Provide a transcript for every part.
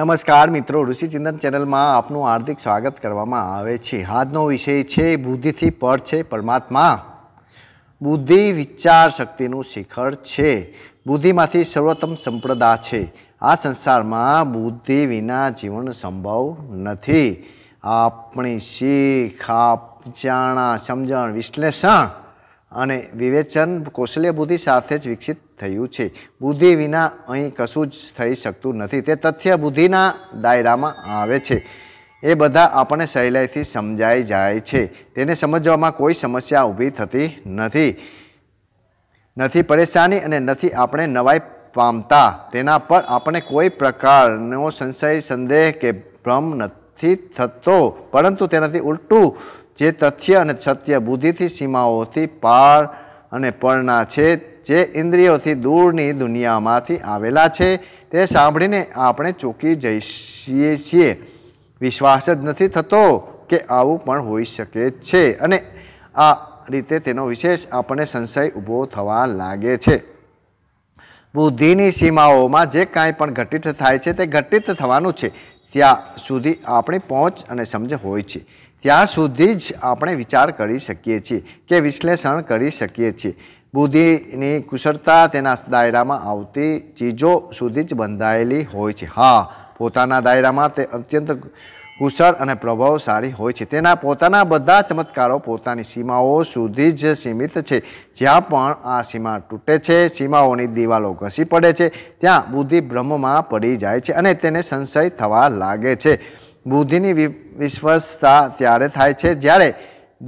નમસ્કાર મિત્રો ઋષિચિંતન ચેનલમાં આપનું હાર્દિક સ્વાગત કરવામાં આવે છે આજનો વિષય છે બુદ્ધિથી પર છે પરમાત્મા બુદ્ધિ વિચાર શક્તિનું શિખર છે બુદ્ધિમાંથી સર્વોત્તમ સંપ્રદા છે આ સંસારમાં બુદ્ધિ વિના જીવન સંભવ નથી આપણી શીખ આપ જાણા સમજણ વિશ્લેષણ અને વિવેચન કૌશલ્ય બુદ્ધિ સાથે જ વિકસિત થયું છે બુદ્ધિ વિના અહીં કશું જ થઈ શકતું નથી તે તથ્ય બુદ્ધિના દાયરામાં આવે છે એ બધા આપણને સહેલાઈથી સમજાઈ જાય છે તેને સમજવામાં કોઈ સમસ્યા ઊભી થતી નથી નથી પરેશાની અને નથી આપણે નવાઈ પામતા તેના પર આપણે કોઈ પ્રકારનો સંશય સંદેહ કે ભ્રમ નથી થતો પરંતુ તેનાથી ઉલટું જે તથ્ય અને સત્ય બુદ્ધિથી સીમાઓથી પાર અને પરના છે જે ઇન્દ્રિયોથી દૂરની દુનિયામાંથી આવેલા છે તે સાંભળીને આપણે ચોંકી જઈએ છીએ વિશ્વાસ જ નથી થતો કે આવું પણ હોઈ શકે છે અને આ રીતે તેનો વિશેષ આપણને સંશય ઊભો થવા લાગે છે બુદ્ધિની સીમાઓમાં જે કાંઈ પણ ઘટિત થાય છે તે ઘટિત થવાનું છે ત્યાં સુધી આપણી પહોંચ અને સમજ હોય છે ત્યાં સુધી જ આપણે વિચાર કરી શકીએ છીએ કે વિશ્લેષણ કરી શકીએ છીએ બુદ્ધિની કુશળતા તેના દાયરામાં આવતી ચીજો સુધી જ બંધાયેલી હોય છે હા પોતાના દાયરામાં તે અત્યંત કુશળ અને પ્રભાવશાળી હોય છે તેના પોતાના બધા ચમત્કારો પોતાની સીમાઓ સુધી જ સીમિત છે જ્યાં પણ આ સીમા તૂટે છે સીમાઓની દિવાલો ઘસી પડે છે ત્યાં બુદ્ધિ બ્રહ્મમાં પડી જાય છે અને તેને સંશય થવા લાગે છે બુદ્ધિની વિશ્વસતા ત્યારે થાય છે જ્યારે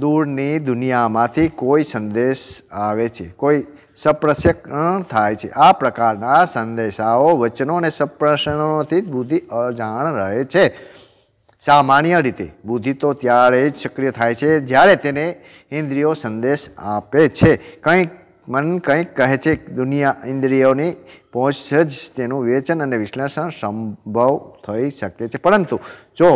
દૂરની દુનિયામાંથી કોઈ સંદેશ આવે છે કોઈ સપ્રસણ થાય છે આ પ્રકારના સંદેશાઓ વચનો અને સપ્રસરણોથી જ બુદ્ધિ અજાણ રહે છે સામાન્ય રીતે બુદ્ધિ તો ત્યારે જ સક્રિય થાય છે જ્યારે તેને ઇન્દ્રિયો સંદેશ આપે છે કંઈક મન કંઈક કહે છે દુનિયા ઇન્દ્રિયોની પહોંચ જ તેનું વેચન અને વિશ્લેષણ સંભવ થઈ શકે છે પરંતુ જો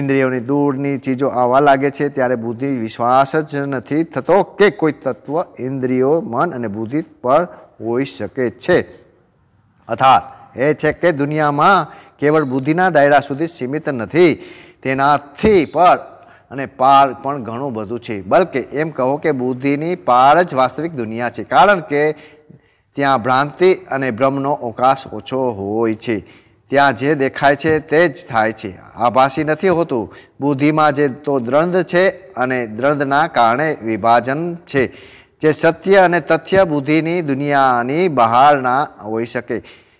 ઇન્દ્રિયોની દૂરની ચીજો આવવા લાગે છે ત્યારે બુદ્ધિ વિશ્વાસ જ નથી થતો કે કોઈ તત્વ ઇન્દ્રિયો મન અને બુદ્ધિ પર હોઈ શકે છે અર્થાત એ છે કે દુનિયામાં કેવળ બુદ્ધિના દાયરા સુધી સીમિત નથી તેનાથી પર અને પાર પણ ઘણું બધું છે બલકે એમ કહો કે બુદ્ધિની પાર જ વાસ્તવિક દુનિયા છે કારણ કે ત્યાં ભ્રાંતિ અને ભ્રમનો અવકાશ ઓછો હોય છે ત્યાં જે દેખાય છે તે જ થાય છે આભાસી નથી હોતું બુદ્ધિમાં જે તો દ્રંદ છે અને દ્રંદના કારણે વિભાજન છે જે સત્ય અને તથ્ય બુદ્ધિની દુનિયાની બહાર ના હોઈ શકે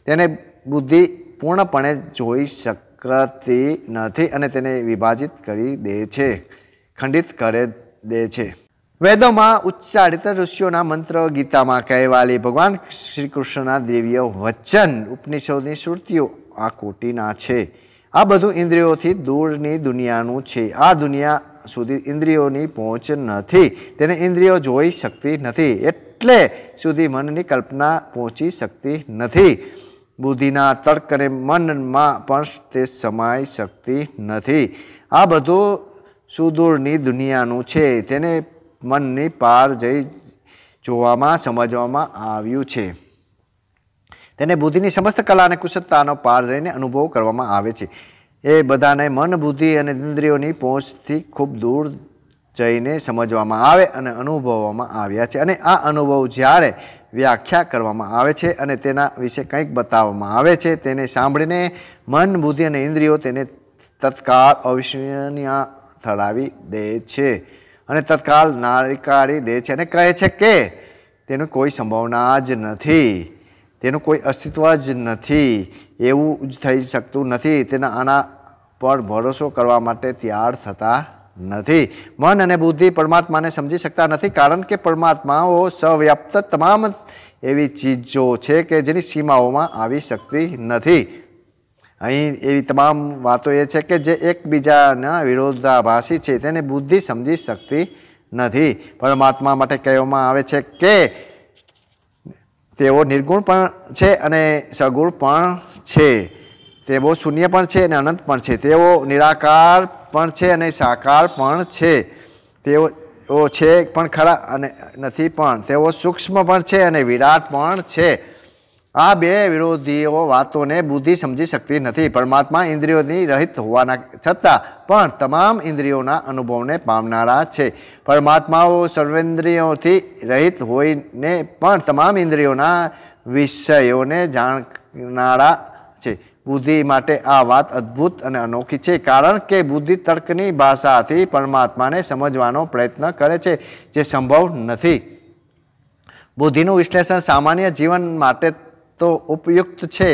તેને બુદ્ધિ પૂર્ણપણે જોઈ શક કરતી નથી અને તેને વિભાજિત કરી દે છે ખંડિત કરે દે છે વેદોમાં ઉચ્ચારિત ઋષિઓના મંત્ર ગીતામાં કહેવાલી ભગવાન શ્રી કૃષ્ણના દિવ્ય વચન ઉપનિષદની શ્રુતિઓ આ કોટીના છે આ બધું ઇન્દ્રિયોથી દૂરની દુનિયાનું છે આ દુનિયા સુધી ઇન્દ્રિયોની પહોંચ નથી તેને ઇન્દ્રિયો જોઈ શકતી નથી એટલે સુધી મનની કલ્પના પહોંચી શકતી નથી બુદ્ધિના તર્ક અને મનમાં પણ તે સમાઈ શકતી નથી આ બધું સુદૂરની દુનિયાનું છે તેને મનની પાર જઈ જોવામાં સમજવામાં આવ્યું છે તેને બુદ્ધિની સમસ્ત કલા અને કુશળતાનો પાર જઈને અનુભવ કરવામાં આવે છે એ બધાને મન બુદ્ધિ અને ઇન્દ્રિયોની પહોંચથી ખૂબ દૂર જઈને સમજવામાં આવે અને અનુભવવામાં આવ્યા છે અને આ અનુભવ જ્યારે વ્યાખ્યા કરવામાં આવે છે અને તેના વિશે કંઈક બતાવવામાં આવે છે તેને સાંભળીને મન બુદ્ધિ અને ઇન્દ્રિયો તેને તત્કાળ અવિસ્મરણીય ઠરાવી દે છે અને તત્કાલ નાકારી દે છે અને કહે છે કે તેનું કોઈ સંભાવના જ નથી તેનું કોઈ અસ્તિત્વ જ નથી એવું જ થઈ શકતું નથી તેના આના પર ભરોસો કરવા માટે તૈયાર થતા નથી મન અને બુદ્ધિ પરમાત્માને સમજી શકતા નથી કારણ કે પરમાત્માઓ સવ્યાપ્ત તમામ એવી ચીજો છે કે જેની સીમાઓમાં આવી શકતી નથી અહીં એવી તમામ વાતો એ છે કે જે એકબીજાના વિરોધાભાસી છે તેને બુદ્ધિ સમજી શકતી નથી પરમાત્મા માટે કહેવામાં આવે છે કે તેઓ નિર્ગુણ પણ છે અને સગુણ પણ છે તેઓ શૂન્ય પણ છે અને અનંત પણ છે તેઓ નિરાકાર પણ છે અને સાકાર પણ છે તેઓ છે પણ ખરા અને નથી પણ તેઓ સૂક્ષ્મ પણ છે અને વિરાટ પણ છે આ બે વિરોધીઓ વાતોને બુદ્ધિ સમજી શકતી નથી પરમાત્મા ઇન્દ્રિયોની રહિત હોવાના છતાં પણ તમામ ઇન્દ્રિયોના અનુભવને પામનારા છે પરમાત્માઓ સર્વેન્દ્રિયોથી રહિત હોઈને પણ તમામ ઇન્દ્રિયોના વિષયોને જાણનારા છે બુદ્ધિ માટે આ વાત અદ્ભુત અને અનોખી છે કારણ કે બુદ્ધિ તર્કની ભાષાથી પરમાત્માને સમજવાનો પ્રયત્ન કરે છે જે સંભવ નથી બુદ્ધિનું વિશ્લેષણ સામાન્ય જીવન માટે તો ઉપયુક્ત છે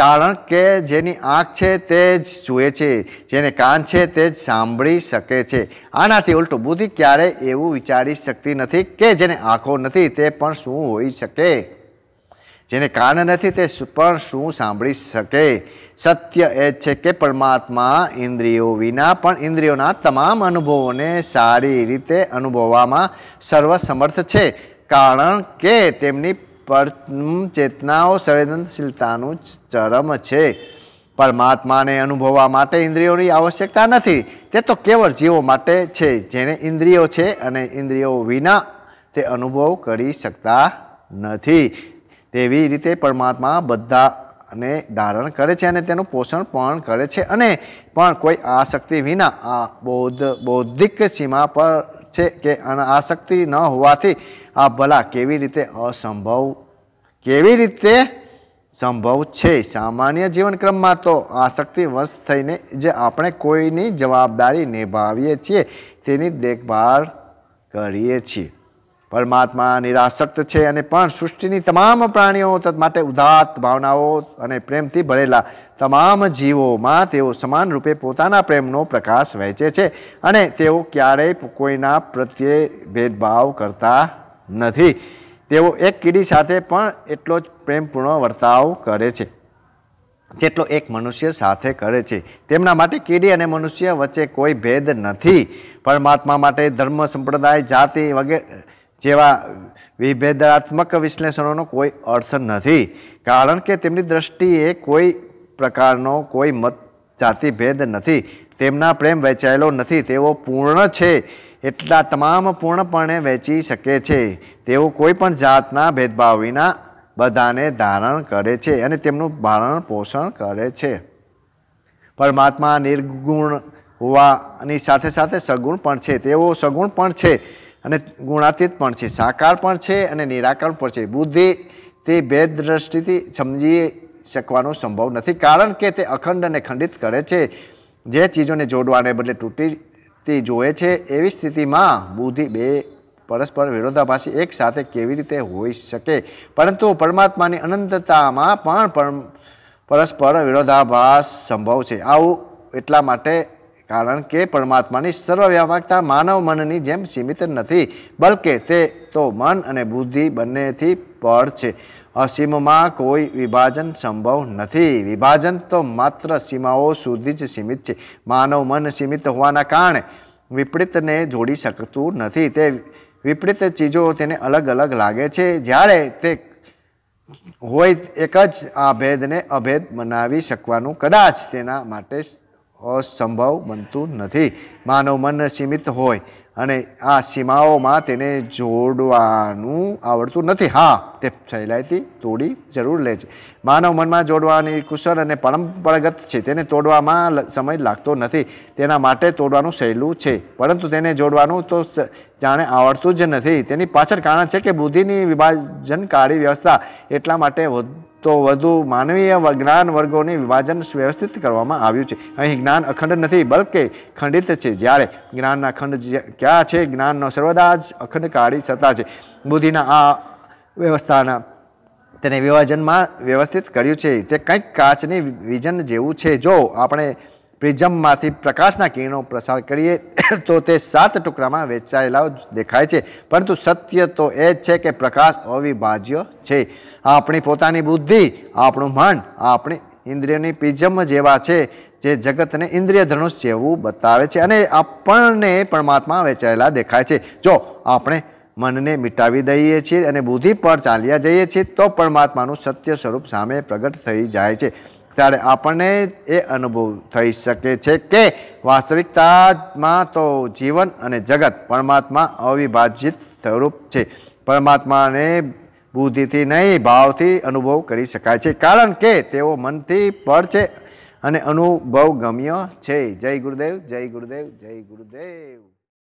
કારણ કે જેની આંખ છે તે જ જુએ છે જેને કાન છે તે જ સાંભળી શકે છે આનાથી ઉલટું બુદ્ધિ ક્યારેય એવું વિચારી શકતી નથી કે જેને આંખો નથી તે પણ શું હોઈ શકે જેને કાન નથી તે પણ શું સાંભળી શકે સત્ય એ છે કે પરમાત્મા ઇન્દ્રિયો વિના પણ ઇન્દ્રિયોના તમામ અનુભવોને સારી રીતે અનુભવવામાં સર્વસમર્થ છે કારણ કે તેમની ચેતનાઓ સંવેદનશીલતાનું ચરમ છે પરમાત્માને અનુભવવા માટે ઇન્દ્રિયોની આવશ્યકતા નથી તે તો કેવળ જીવો માટે છે જેને ઇન્દ્રિયો છે અને ઇન્દ્રિયો વિના તે અનુભવ કરી શકતા નથી તેવી રીતે પરમાત્મા બધાને ધારણ કરે છે અને તેનું પોષણ પણ કરે છે અને પણ કોઈ આશક્તિ વિના આ બૌદ્ધ બૌદ્ધિક સીમા પર છે કે આશક્તિ ન હોવાથી આ ભલા કેવી રીતે અસંભવ કેવી રીતે સંભવ છે સામાન્ય જીવનક્રમમાં તો આસક્તિ વશ થઈને જે આપણે કોઈની જવાબદારી નિભાવીએ છીએ તેની દેખભાળ કરીએ છીએ પરમાત્મા નિરાસક્ત છે અને પણ સૃષ્ટિની તમામ પ્રાણીઓ માટે ઉદાત્ત ભાવનાઓ અને પ્રેમથી ભરેલા તમામ જીવોમાં તેઓ સમાન રૂપે પોતાના પ્રેમનો પ્રકાશ વહેંચે છે અને તેઓ ક્યારેય કોઈના પ્રત્યે ભેદભાવ કરતા નથી તેઓ એક કીડી સાથે પણ એટલો જ પ્રેમપૂર્ણ વર્તાવ કરે છે જેટલો એક મનુષ્ય સાથે કરે છે તેમના માટે કીડી અને મનુષ્ય વચ્ચે કોઈ ભેદ નથી પરમાત્મા માટે ધર્મ સંપ્રદાય જાતિ વગેરે જેવા વિભેદાત્મક વિશ્લેષણોનો કોઈ અર્થ નથી કારણ કે તેમની દ્રષ્ટિએ કોઈ પ્રકારનો કોઈ મત જાતિભેદ નથી તેમના પ્રેમ વેચાયેલો નથી તેઓ પૂર્ણ છે એટલા તમામ પૂર્ણપણે વેચી શકે છે તેઓ કોઈ પણ જાતના ભેદભાવ વિના બધાને ધારણ કરે છે અને તેમનું ભારણ પોષણ કરે છે પરમાત્મા નિર્ગુણ હોવાની સાથે સાથે સગુણ પણ છે તેઓ સગુણ પણ છે અને ગુણાતીત પણ છે સાકાર પણ છે અને નિરાકાર પણ છે બુદ્ધિ તે ભેદ દ્રષ્ટિથી સમજી શકવાનો સંભવ નથી કારણ કે તે અખંડ અને ખંડિત કરે છે જે ચીજોને જોડવાને બદલે તૂટીતી જોવે છે એવી સ્થિતિમાં બુદ્ધિ બે પરસ્પર વિરોધાભાસી એક સાથે કેવી રીતે હોઈ શકે પરંતુ પરમાત્માની અનંતતામાં પણ પરસ્પર વિરોધાભાસ સંભવ છે આવું એટલા માટે કારણ કે પરમાત્માની સર્વવ્યાપકતા માનવ મનની જેમ સીમિત નથી બલકે તે તો મન અને બુદ્ધિ બંનેથી પર છે અસીમમાં કોઈ વિભાજન સંભવ નથી વિભાજન તો માત્ર સીમાઓ સુધી જ સીમિત છે માનવ મન સીમિત હોવાના કારણે વિપરીતને જોડી શકતું નથી તે વિપરીત ચીજો તેને અલગ અલગ લાગે છે જ્યારે તે હોય એક જ આ ભેદને અભેદ બનાવી શકવાનું કદાચ તેના માટે અસંભવ બનતું નથી માનવ મન સીમિત હોય અને આ સીમાઓમાં તેને જોડવાનું આવડતું નથી હા તે સહેલાઈથી તોડી જરૂર લે છે માનવ મનમાં જોડવાની કુશળ અને પરંપરાગત છે તેને તોડવામાં સમય લાગતો નથી તેના માટે તોડવાનું સહેલું છે પરંતુ તેને જોડવાનું તો જાણે આવડતું જ નથી તેની પાછળ કારણ છે કે બુદ્ધિની વિભાજનકારી વ્યવસ્થા એટલા માટે તો વધુ માનવીય જ્ઞાન વર્ગોને વિભાજન વ્યવસ્થિત કરવામાં આવ્યું છે અહીં જ્ઞાન અખંડ નથી બલકે ખંડિત છે જ્યારે જ્ઞાનના ખંડ ક્યાં છે જ્ઞાનનો સર્વદા જ અખંડકારી સત્તા છે બુદ્ધિના આ વ્યવસ્થાના તેને વિભાજનમાં વ્યવસ્થિત કર્યું છે તે કંઈક કાચની વિઝન જેવું છે જો આપણે પ્રિઝમમાંથી પ્રકાશના કિરણો પ્રસાર કરીએ તો તે સાત ટુકડામાં વેચાયેલા દેખાય છે પરંતુ સત્ય તો એ જ છે કે પ્રકાશ અવિભાજ્ય છે આપણી પોતાની બુદ્ધિ આપણું મન આપણી ઇન્દ્રિયની પિજમ જેવા છે જે જગતને ઇન્દ્રિય ધનુષ જેવું બતાવે છે અને આપણને પરમાત્મા વેચાયેલા દેખાય છે જો આપણે મનને મિટાવી દઈએ છીએ અને બુદ્ધિ પર ચાલ્યા જઈએ છીએ તો પરમાત્માનું સત્ય સ્વરૂપ સામે પ્રગટ થઈ જાય છે ત્યારે આપણને એ અનુભવ થઈ શકે છે કે વાસ્તવિકતામાં તો જીવન અને જગત પરમાત્મા અવિભાજિત સ્વરૂપ છે પરમાત્માને બુદ્ધિથી નહીં ભાવથી અનુભવ કરી શકાય છે કારણ કે તેઓ મનથી પર છે અને અનુભવ ગમ્ય છે જય ગુરુદેવ જય ગુરુદેવ જય ગુરુદેવ